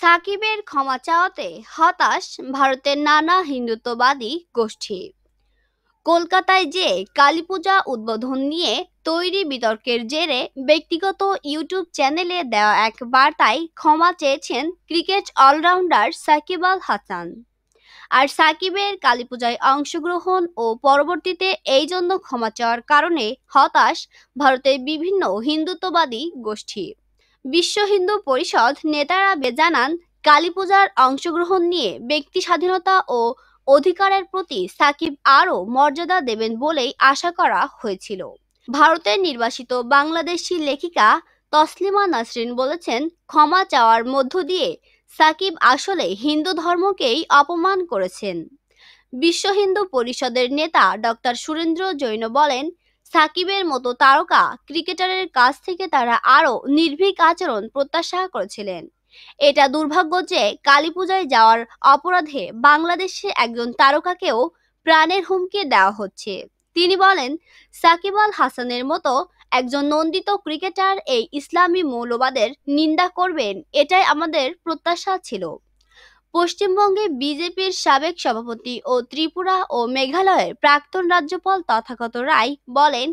সাকিবের ক্ষমা চাওয়াতে হতাশ ভারতের নানা হিন্দুত্ববাদী গোষ্ঠী কলকাতায় যে কালীপূজা উদ্বোধন নিয়ে তৈরি বিতর্কের জেরে ব্যক্তিগত ইউটিউব চ্যানেলে দেওয়া এক বার্তায় ক্ষমা চেয়েছেন ক্রিকেট অলরাউন্ডার সাকিব আল হাসান আর সাকিবের কালীপূজায় অংশগ্রহণ ও পরবর্তীতে এই জন্য ক্ষমা চাওয়ার কারণে হতাশ ভারতের বিভিন্ন হিন্দুত্ববাদী গোষ্ঠী বিশ্ব হিন্দু পরিষদ নেতারা জানান কালী পূজার অংশগ্রহণ নিয়ে ব্যক্তি স্বাধীনতা ও অধিকারের প্রতি সাকিব আরও মর্যাদা দেবেন বলেই আশা করা হয়েছিল ভারতের নির্বাসিত বাংলাদেশি লেখিকা তসলিমা নাসরিন বলেছেন ক্ষমা চাওয়ার মধ্য দিয়ে সাকিব আসলে হিন্দু ধর্মকেই অপমান করেছেন বিশ্ব হিন্দু পরিষদের নেতা ডক্টর সুরেন্দ্র জৈন বলেন সাকিবের মতো তারকা ক্রিকেটারের কাছ থেকে তারা আরও নির্ভীক আচরণ প্রত্যাশা করেছিলেন এটা দুর্ভাগ্য যে পূজায় যাওয়ার অপরাধে বাংলাদেশে একজন তারকাকেও প্রাণের হুমকি দেওয়া হচ্ছে তিনি বলেন সাকিব আল হাসানের মতো একজন নন্দিত ক্রিকেটার এই ইসলামী মৌলবাদের নিন্দা করবেন এটাই আমাদের প্রত্যাশা ছিল পশ্চিমবঙ্গে বিজেপির সাবেক সভাপতি ও ত্রিপুরা ও মেঘালয়ের প্রাক্তন রাজ্যপাল তথাগত রায় বলেন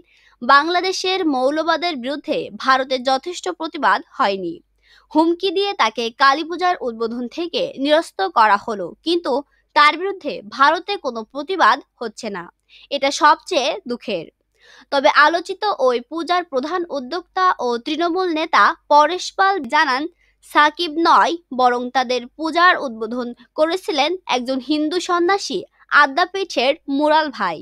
বাংলাদেশের মৌলবাদের বিরুদ্ধে ভারতের যথেষ্ট প্রতিবাদ হয়নি হুমকি দিয়ে তাকে কালী পূজার উদ্বোধন থেকে নিরস্ত করা হলো কিন্তু তার বিরুদ্ধে ভারতে কোনো প্রতিবাদ হচ্ছে না এটা সবচেয়ে দুঃখের তবে আলোচিত ওই পূজার প্রধান উদ্যোক্তা ও তৃণমূল নেতা পরেশ পাল জানান সাকিব নয় বরং তাদের পূজার উদ্বোধন করেছিলেন একজন হিন্দু সন্ন্যাসী আদ্যাপীঠের মুরাল ভাই